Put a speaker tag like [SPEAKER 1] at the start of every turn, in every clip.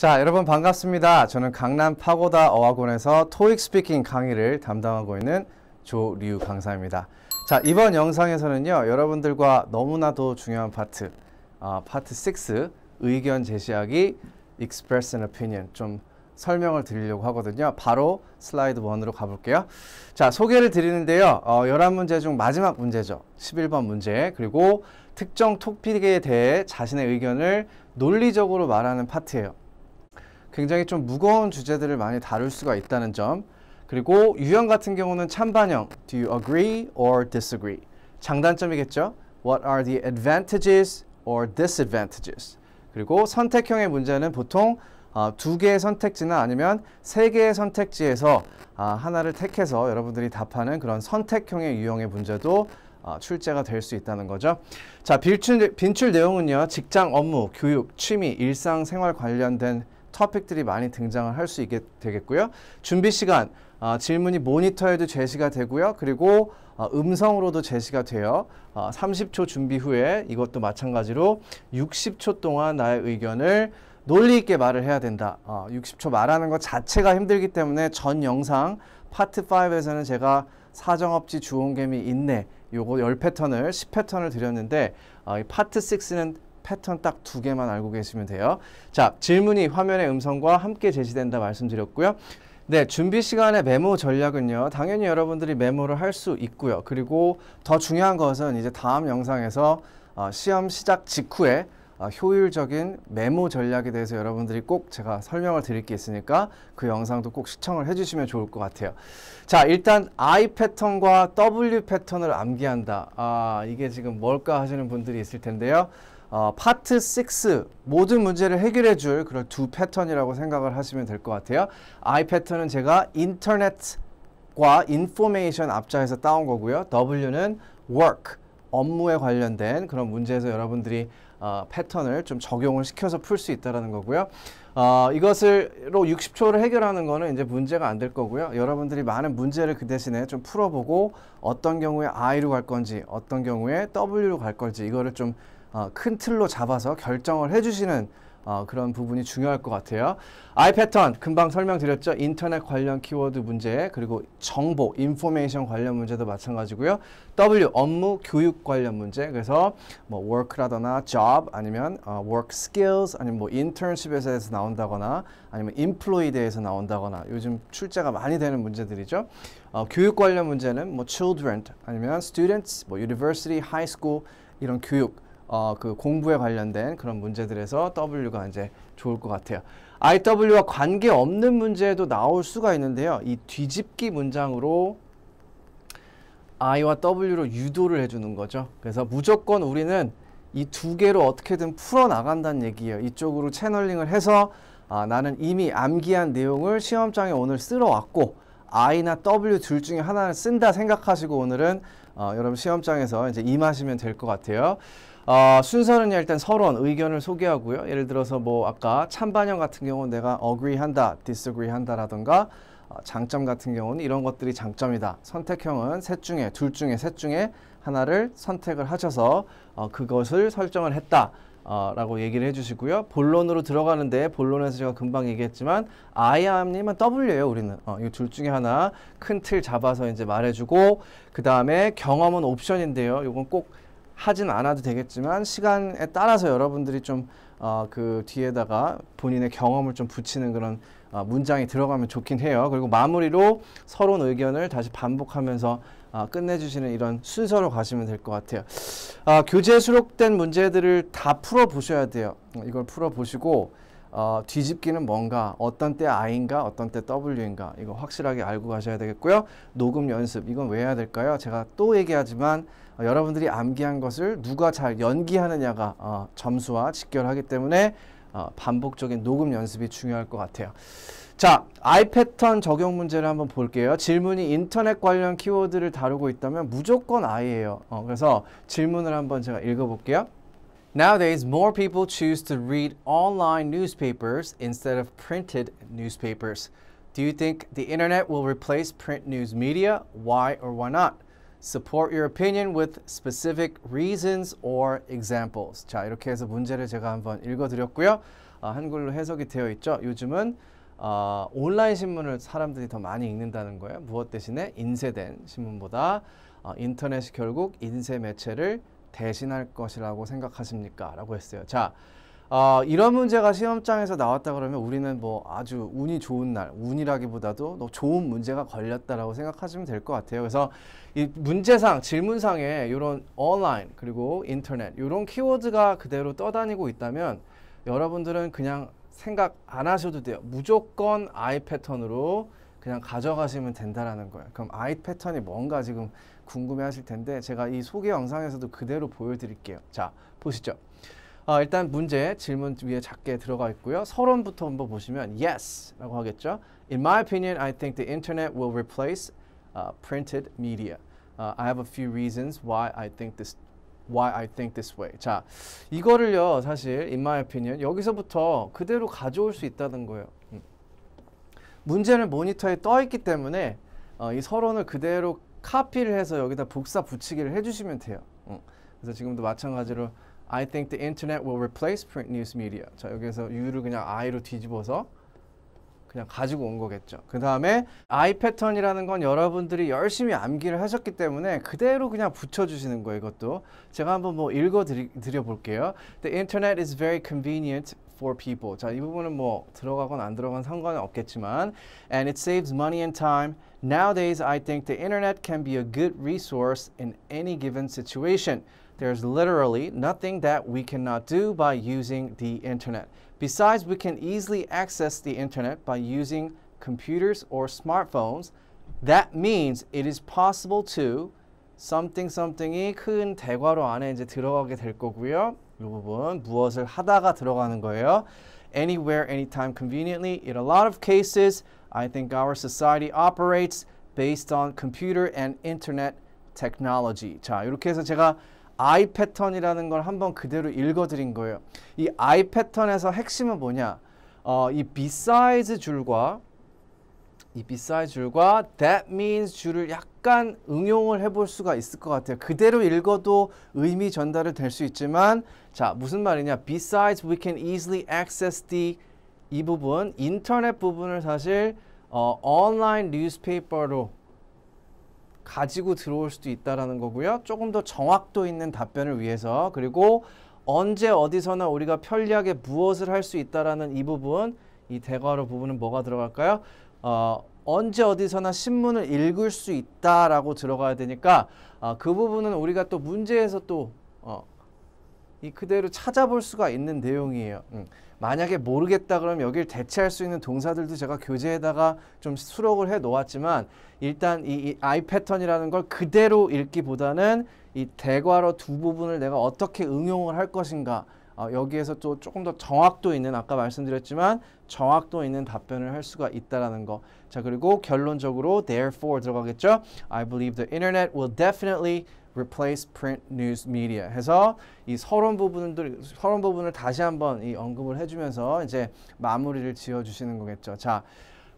[SPEAKER 1] 자, 여러분 반갑습니다. 저는 강남 파고다 어학원에서 토익 스피킹 강의를 담당하고 있는 조리우 강사입니다. 자, 이번 영상에서는요. 여러분들과 너무나도 중요한 파트, 어, 파트 6 의견 제시하기 Express an Opinion 좀 설명을 드리려고 하거든요. 바로 슬라이드 1으로 가볼게요. 자, 소개를 드리는데요. 어, 11문제 중 마지막 문제죠. 11번 문제. 그리고 특정 토픽에 대해 자신의 의견을 논리적으로 말하는 파트예요. 굉장히 좀 무거운 주제들을 많이 다룰 수가 있다는 점 그리고 유형 같은 경우는 찬반형 Do you agree or disagree? 장단점이겠죠? What are the advantages or disadvantages? 그리고 선택형의 문제는 보통 어, 두 개의 선택지나 아니면 세 개의 선택지에서 어, 하나를 택해서 여러분들이 답하는 그런 선택형의 유형의 문제도 어, 출제가 될 수 있다는 거죠. 자, 빈출, 빈출 내용은요. 직장 업무, 교육, 취미, 일상생활 관련된 터픽들이 많이 등장을 할 수 있게 되겠고요. 준비 시간, 어, 질문이 모니터에도 제시가 되고요. 그리고 어, 음성으로도 제시가 돼요. 어, 30초 준비 후에 이것도 마찬가지로 60초 동안 나의 의견을 논리 있게 말을 해야 된다. 어, 60초 말하는 것 자체가 힘들기 때문에 전 영상 파트 5에서는 제가 사정업지 주홍개미 있네. 요거 10패턴을 10패턴을 드렸는데 어, 이 파트 6는 패턴 딱 두 개만 알고 계시면 돼요. 자, 질문이 화면의 음성과 함께 제시된다 말씀드렸고요. 네, 준비 시간의 메모 전략은요. 당연히 여러분들이 메모를 할 수 있고요. 그리고 더 중요한 것은 이제 다음 영상에서 어, 시험 시작 직후에 어, 효율적인 메모 전략에 대해서 여러분들이 꼭 제가 설명을 드릴 게 있으니까 그 영상도 꼭 시청을 해주시면 좋을 것 같아요. 자, 일단 I 패턴과 W 패턴을 암기한다. 아, 이게 지금 뭘까 하시는 분들이 있을 텐데요. 어, 파트 6 모든 문제를 해결해 줄 그런 두 패턴이라고 생각을 하시면 될 것 같아요. I 패턴은 제가 인터넷과 인포메이션 앞자에서 따온 거고요. W는 work, 업무에 관련된 그런 문제에서 여러분들이 어, 패턴을 좀 적용을 시켜서 풀 수 있다는 거고요. 어, 이것을로 60초를 해결하는 거는 이제 문제가 안 될 거고요. 여러분들이 많은 문제를 그 대신에 좀 풀어보고 어떤 경우에 I로 갈 건지 어떤 경우에 W로 갈 건지 이거를 좀 어, 큰 틀로 잡아서 결정을 해주시는 어, 그런 부분이 중요할 것 같아요. 아이 패턴 금방 설명드렸죠. 인터넷 관련 키워드 문제 그리고 정보, 인포메이션 관련 문제도 마찬가지고요. W 업무, 교육 관련 문제 그래서 뭐 work라거나 job 아니면 어, work skills 아니면 뭐 internship에서 나온다거나 아니면 employee 대서 나온다거나 요즘 출제가 많이 되는 문제들이죠. 어, 교육 관련 문제는 뭐 children 아니면 students, 뭐 university, high school 이런 교육 어, 그 공부에 관련된 그런 문제들에서 W가 이제 좋을 것 같아요. IW와 관계없는 문제에도 나올 수가 있는데요. 이 뒤집기 문장으로 I와 W로 유도를 해주는 거죠. 그래서 무조건 우리는 이 두 개로 어떻게든 풀어나간다는 얘기예요. 이쪽으로 채널링을 해서 아, 나는 이미 암기한 내용을 시험장에 오늘 쓸어 왔고 I나 W 둘 중에 하나를 쓴다 생각하시고 오늘은 어, 여러분 시험장에서 이제 임하시면 될 것 같아요. 어, 순서는 일단 서론 의견을 소개하고요. 예를 들어서 뭐 아까 찬반형 같은 경우는 내가 agree한다, disagree한다라든가 어, 장점 같은 경우는 이런 것들이 장점이다. 선택형은 셋 중에 둘 중에 셋 중에 하나를 선택을 하셔서 어, 그것을 설정을 했다. 어, 라고 얘기를 해주시고요. 본론으로 들어가는데 본론에서 제가 금방 얘기했지만 아이암님은 W예요. 우리는 어, 이둘 중에 하나 큰 틀 잡아서 이제 말해주고 그 다음에 경험은 옵션인데요. 이건 꼭 하진 않아도 되겠지만 시간에 따라서 여러분들이 좀그 어 그 뒤에다가 본인의 경험을 좀 붙이는 그런 어 문장이 들어가면 좋긴 해요. 그리고 마무리로 서론 의견을 다시 반복하면서 어 끝내주시는 이런 순서로 가시면 될 것 같아요. 아, 어, 교재에 수록된 문제들을 다 풀어보셔야 돼요. 이걸 풀어보시고 어, 뒤집기는 뭔가 어떤 때 I인가 어떤 때 W인가 이거 확실하게 알고 가셔야 되겠고요. 녹음 연습 이건 왜 해야 될까요? 제가 또 얘기하지만 여러분들이 암기한 것을 누가 잘 연기하느냐가 어, 점수와 직결하기 때문에 어, 반복적인 녹음 연습이 중요할 것 같아요. 자, 아이 패턴 적용 문제를 한번 볼게요. 질문이 인터넷 관련 키워드를 다루고 있다면 무조건 아이예요. 어, 그래서 질문을 한번 제가 읽어볼게요. Nowadays, more people choose to read online newspapers instead of printed newspapers. Do you think the internet will replace print news media? Why or why not? Support your opinion with specific reasons or examples. 자, 이렇게 해서 문제를 제가 한번 읽어드렸고요. 아, 한글로 해석이 되어 있죠. 요즘은 어, 온라인 신문을 사람들이 더 많이 읽는다는 거예요. 무엇 대신에 인쇄된 신문보다 어, 인터넷이 결국 인쇄 매체를 대신할 것이라고 생각하십니까? 라고 했어요. 자, 어, 이런 문제가 시험장에서 나왔다 그러면 우리는 뭐 아주 운이 좋은 날, 운이라기보다도 너 좋은 문제가 걸렸다라고 생각하시면 될 것 같아요. 그래서 이 문제상, 질문상에 이런 온라인 그리고 인터넷 이런 키워드가 그대로 떠다니고 있다면 여러분들은 그냥 생각 안 하셔도 돼요. 무조건 아이 패턴으로 그냥 가져가시면 된다라는 거예요. 그럼 아이 패턴이 뭔가 지금 궁금해 하실 텐데 제가 이 소개 영상에서도 그대로 보여드릴게요. 자, 보시죠. 어, 일단 문제 질문 위에 작게 들어가 있고요. 서론부터 한번 보시면 yes라고 하겠죠. In my opinion, I think the internet will replace uh, printed media. Uh, I have a few reasons why I think this why I think this way. 자, 이거를요, 사실 in my opinion 여기서부터 그대로 가져올 수 있다는 거예요. 음. 문제는 모니터에 떠 있기 때문에 어, 이 서론을 그대로 카피를 해서 여기다 복사 붙이기를 해주시면 돼요. 음. 그래서 지금도 마찬가지로 I think the internet will replace print news media. 자, 여기서 U를 그냥 I로 뒤집어서 그냥 가지고 온 거겠죠. 그 다음에 I 패턴이라는 건 여러분들이 열심히 암기를 하셨기 때문에 그대로 그냥 붙여주시는 거예요, 이것도. 제가 한번 뭐 읽어드려 볼게요. The internet is very convenient for people. 자, 이 부분은 뭐 들어가건 안 들어간 상관은 없겠지만 and it saves money and time. Nowadays, I think the internet can be a good resource in any given situation. There's literally nothing that we cannot do by using the internet. Besides, we can easily access the internet by using computers or smartphones. That means it is possible to something something이 큰 대괄호 안에 이제 들어가게 될 거고요. 이 부분 무엇을 하다가 들어가는 거예요. Anywhere, anytime, conveniently. In a lot of cases, I think our society operates based on computer and internet technology. 자, 이렇게 해서 제가 I 패턴이라는 걸 한번 그대로 읽어드린 거예요. 이 I 패턴에서 핵심은 뭐냐? 어, 이 b e s i 줄과 이 b e s i 줄과 that means 줄을 약간 응용을 해볼 수가 있을 것 같아요. 그대로 읽어도 의미 전달이 될수 있지만 자 무슨 말이냐? Besides we can easily access the 이 부분 인터넷 부분을 사실 어, 온라인 뉴스페이퍼로 가지고 들어올 수도 있다라는 거고요. 조금 더 정확도 있는 답변을 위해서 그리고 언제 어디서나 우리가 편리하게 무엇을 할 수 있다라는 이 부분 이 대괄호 부분은 뭐가 들어갈까요? 어, 언제 어디서나 신문을 읽을 수 있다라고 들어가야 되니까 어, 그 부분은 우리가 또 문제에서 또이 어, 그대로 찾아볼 수가 있는 내용이에요. 음. 만약에 모르겠다 그러면 여기를 대체할 수 있는 동사들도 제가 교재에다가 좀 수록을 해 놓았지만 일단 이, 이 I 패턴이라는 걸 그대로 읽기보다는 이대괄호두 부분을 내가 어떻게 응용을 할 것인가 어, 여기에서 또 조금 더 정확도 있는 아까 말씀드렸지만 정확도 있는 답변을 할 수가 있다라는 거. 자 그리고 결론적으로 therefore 들어가겠죠. I believe the internet will definitely replace print news media 해서 이 서론 부분들 서론 부분을 다시 한번 이 언급을 해주면서 이제 마무리를 지어주시는 거겠죠. 자.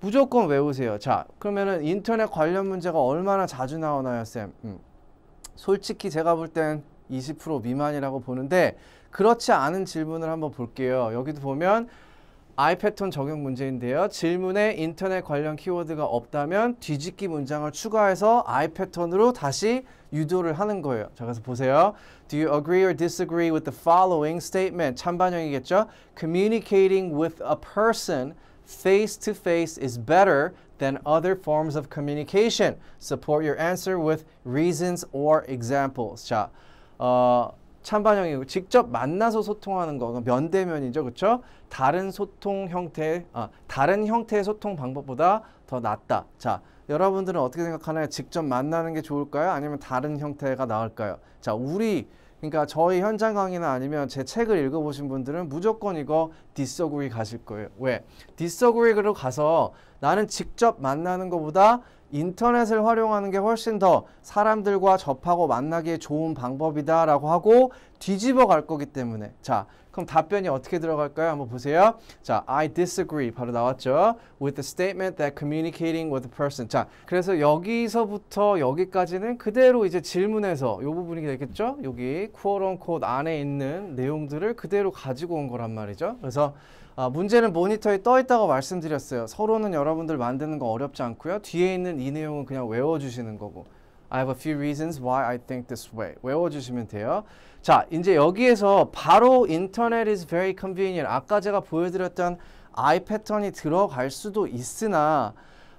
[SPEAKER 1] 무조건 외우세요. 자, 그러면은 인터넷 관련 문제가 얼마나 자주 나오나요, 쌤? 음. 솔직히 제가 볼 땐 20% 미만이라고 보는데 그렇지 않은 질문을 한번 볼게요. 여기도 보면 아이패턴 적용 문제인데요. 질문에 인터넷 관련 키워드가 없다면 뒤집기 문장을 추가해서 아이패턴으로 다시 유도를 하는 거예요. 자, 그래서 보세요. Do you agree or disagree with the following statement? 찬반형이겠죠? Communicating with a person face to face is better than other forms of communication. Support your answer with reasons or examples. 자, 어, 찬반형이고 직접 만나서 소통하는 거 면대면이죠 그렇죠 다른 소통 형태 아, 다른 형태의 소통 방법보다 더 낫다 자 여러분들은 어떻게 생각하나요? 직접 만나는 게 좋을까요? 아니면 다른 형태가 나을까요? 자, 우리 그러니까 저희 현장 강의나 아니면 제 책을 읽어보신 분들은 무조건 이거 디서구이 가실 거예요. 왜? 디서구이로 가서 나는 직접 만나는 것보다 인터넷을 활용하는 게 훨씬 더 사람들과 접하고 만나기에 좋은 방법이다 라고 하고 뒤집어 갈 거기 때문에 자 그럼 답변이 어떻게 들어갈까요? 한번 보세요 자 I disagree 바로 나왔죠 with the statement that communicating with a person 자 그래서 여기서부터 여기까지는 그대로 이제 질문에서 요 부분이 되겠죠 여기 q 런 o t 안에 있는 내용들을 그대로 가지고 온 거란 말이죠 그래서 아, 문제는 모니터에 떠 있다고 말씀드렸어요. 서로는 여러분들 만드는 거 어렵지 않고요. 뒤에 있는 이 내용은 그냥 외워주시는 거고. I have a few reasons why I think this way. 외워주시면 돼요. 자, 이제 여기에서 바로 i n t is very convenient. 아까 제가 보여드렸던 I 패턴이 들어갈 수도 있으나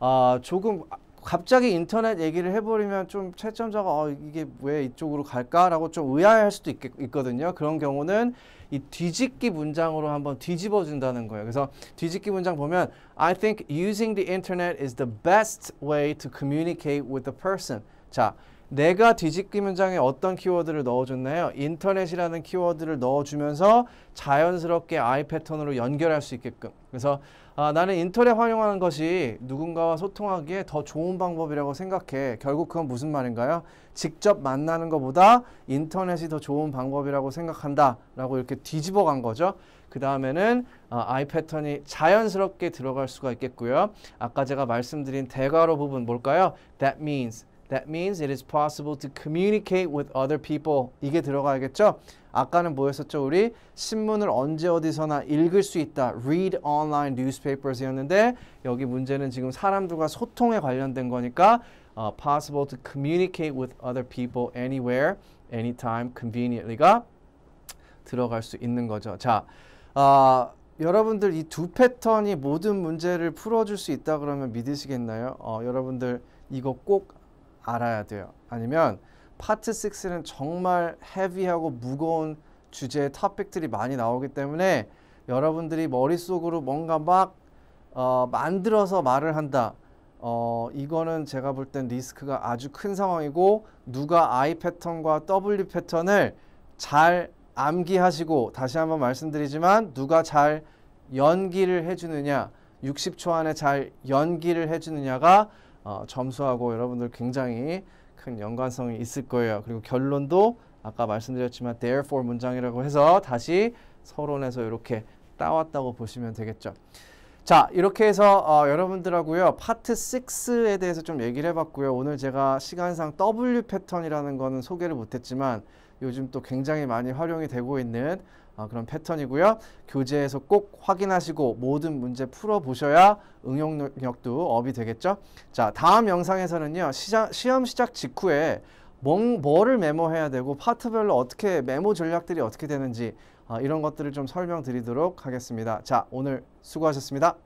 [SPEAKER 1] 어, 조금 갑자기 인터넷 얘기를 해버리면 좀 채점자가 어, 이게 왜 이쪽으로 갈까라고 좀 의아해할 수도 있 있거든요. 그런 경우는 이 뒤집기 문장으로 한번 뒤집어 준다는 거예요. 그래서 뒤집기 문장 보면 I think using the internet is the best way to communicate with the person. 자, 내가 뒤집기 문장에 어떤 키워드를 넣어줬나요? 인터넷이라는 키워드를 넣어주면서 자연스럽게 아이 패턴으로 연결할 수 있게끔 그래서 아, 나는 인터넷 활용하는 것이 누군가와 소통하기에 더 좋은 방법이라고 생각해 결국 그건 무슨 말인가요? 직접 만나는 것보다 인터넷이 더 좋은 방법이라고 생각한다 라고 이렇게 뒤집어 간 거죠 그 다음에는 아, 아이 패턴이 자연스럽게 들어갈 수가 있겠고요 아까 제가 말씀드린 대괄호 부분 뭘까요? That means That means it is possible to communicate with other people. 이게 들어가야겠죠? 아까는 뭐였었죠? 우리 신문을 언제 어디서나 읽을 수 있다. Read online newspapers였는데 여기 문제는 지금 사람들과 소통에 관련된 거니까 uh, possible to communicate with other people anywhere, anytime, conveniently가 들어갈 수 있는 거죠. 자, 어, 여러분들 이 두 패턴이 모든 문제를 풀어줄 수 있다 그러면 믿으시겠나요? 어, 여러분들 이거 꼭 알아야 돼요. 아니면 파트 6는 정말 헤비하고 무거운 주제의 토픽들이 많이 나오기 때문에 여러분들이 머릿속으로 뭔가 막 어, 만들어서 말을 한다. 어, 이거는 제가 볼 땐 리스크가 아주 큰 상황이고 누가 I 패턴과 W 패턴을 잘 암기하시고 다시 한번 말씀드리지만 누가 잘 연기를 해주느냐 60초 안에 잘 연기를 해주느냐가 어, 점수하고 여러분들 굉장히 큰 연관성이 있을 거예요. 그리고 결론도 아까 말씀드렸지만 therefore 문장이라고 해서 다시 서론에서 이렇게 따왔다고 보시면 되겠죠. 자 이렇게 해서 어, 여러분들하고요 파트 6에 대해서 좀 얘기를 해봤고요 오늘 제가 시간상 W 패턴이라는 거는 소개를 못했지만 요즘 또 굉장히 많이 활용이 되고 있는 어, 그런 패턴이고요. 교재에서 꼭 확인하시고 모든 문제 풀어보셔야 응용 력도 업이 되겠죠. 자, 다음 영상에서는요. 시작, 시험 시작 직후에 뭐, 를 메모해야 되고 파트별로 어떻게 메모 전략들이 어떻게 되는지 어, 이런 것들을 좀 설명드리도록 하겠습니다. 자, 오늘 수고하셨습니다.